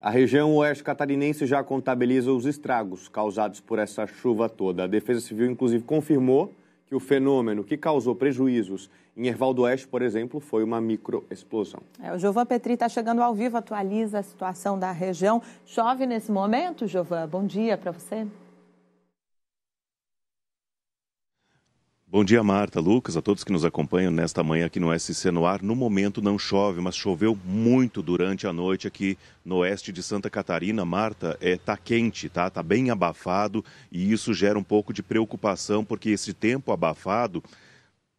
A região oeste catarinense já contabiliza os estragos causados por essa chuva toda. A Defesa Civil, inclusive, confirmou que o fenômeno que causou prejuízos em Ervaldo Oeste, por exemplo, foi uma microexplosão. É, o Jovan Petri está chegando ao vivo, atualiza a situação da região. Chove nesse momento, Jovan? Bom dia para você. Bom dia, Marta, Lucas, a todos que nos acompanham nesta manhã aqui no SC no ar. No momento não chove, mas choveu muito durante a noite aqui no oeste de Santa Catarina. Marta, é, tá quente, tá? Tá bem abafado e isso gera um pouco de preocupação porque esse tempo abafado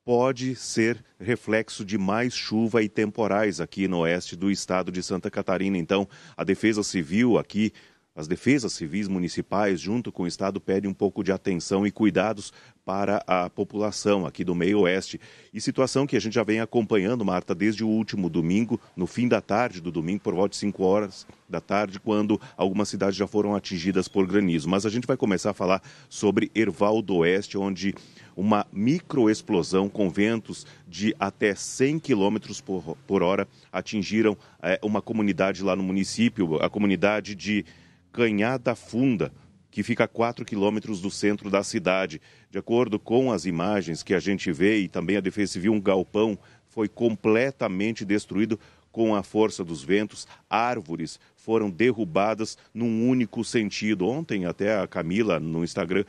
pode ser reflexo de mais chuva e temporais aqui no oeste do estado de Santa Catarina. Então, a Defesa Civil aqui as defesas civis municipais, junto com o Estado, pedem um pouco de atenção e cuidados para a população aqui do meio oeste. E situação que a gente já vem acompanhando, Marta, desde o último domingo, no fim da tarde do domingo, por volta de 5 horas da tarde, quando algumas cidades já foram atingidas por granizo. Mas a gente vai começar a falar sobre Ervaldo Oeste, onde uma microexplosão com ventos de até 100 km por hora atingiram é, uma comunidade lá no município, a comunidade de Canhada Funda, que fica a 4 quilômetros do centro da cidade. De acordo com as imagens que a gente vê e também a Defesa Civil, um galpão foi completamente destruído com a força dos ventos, árvores foram derrubadas num único sentido. Ontem até a Camila no Instagram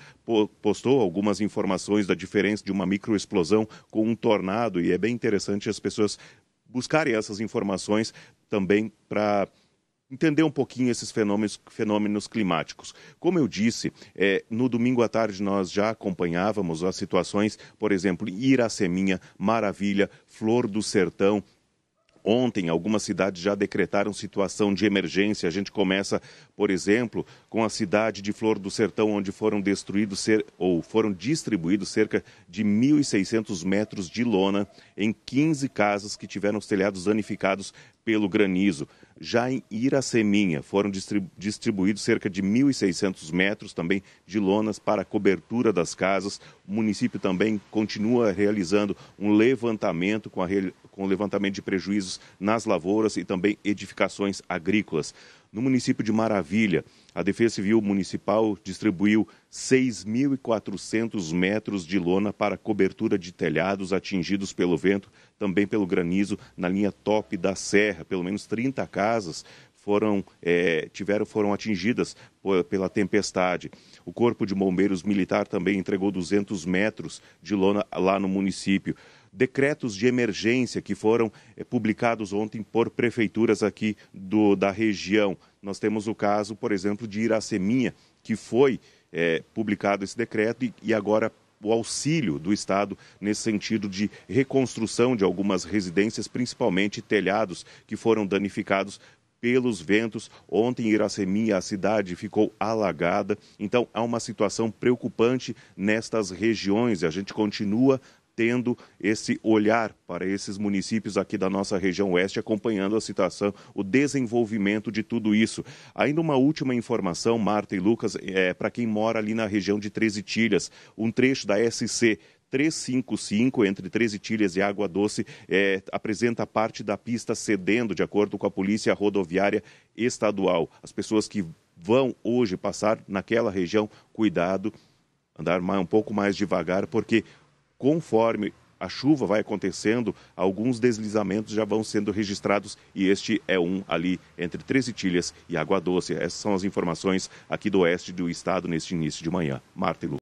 postou algumas informações da diferença de uma microexplosão com um tornado e é bem interessante as pessoas buscarem essas informações também para entender um pouquinho esses fenômenos, fenômenos climáticos. Como eu disse, é, no domingo à tarde nós já acompanhávamos as situações, por exemplo, Iraceminha, Maravilha, Flor do Sertão, Ontem, algumas cidades já decretaram situação de emergência. A gente começa, por exemplo, com a cidade de Flor do Sertão, onde foram destruídos ou foram distribuídos cerca de 1.600 metros de lona em 15 casas que tiveram os telhados danificados pelo granizo. Já em Iraceminha, foram distribuídos cerca de 1.600 metros também de lonas para cobertura das casas. O município também continua realizando um levantamento com, a, com levantamento de prejuízos nas lavouras e também edificações agrícolas. No município de Maravilha, a Defesa Civil Municipal distribuiu 6.400 metros de lona para cobertura de telhados atingidos pelo vento, também pelo granizo, na linha top da serra. Pelo menos 30 casas foram, é, tiveram, foram atingidas pela tempestade. O Corpo de Bombeiros Militar também entregou 200 metros de lona lá no município decretos de emergência que foram eh, publicados ontem por prefeituras aqui do, da região. Nós temos o caso, por exemplo, de Iraceminha, que foi é, publicado esse decreto e, e agora o auxílio do Estado nesse sentido de reconstrução de algumas residências, principalmente telhados que foram danificados pelos ventos. Ontem, em Iraceminha, a cidade ficou alagada. Então, há uma situação preocupante nestas regiões e a gente continua tendo esse olhar para esses municípios aqui da nossa região oeste, acompanhando a situação, o desenvolvimento de tudo isso. Ainda uma última informação, Marta e Lucas, é, para quem mora ali na região de Treze Tilhas, um trecho da SC 355 entre 13 Tilhas e Água Doce é, apresenta parte da pista cedendo, de acordo com a Polícia Rodoviária Estadual. As pessoas que vão hoje passar naquela região, cuidado, andar um pouco mais devagar, porque conforme a chuva vai acontecendo, alguns deslizamentos já vão sendo registrados e este é um ali entre Três Itilhas e Água Doce. Essas são as informações aqui do oeste do estado neste início de manhã. Marta e Lu.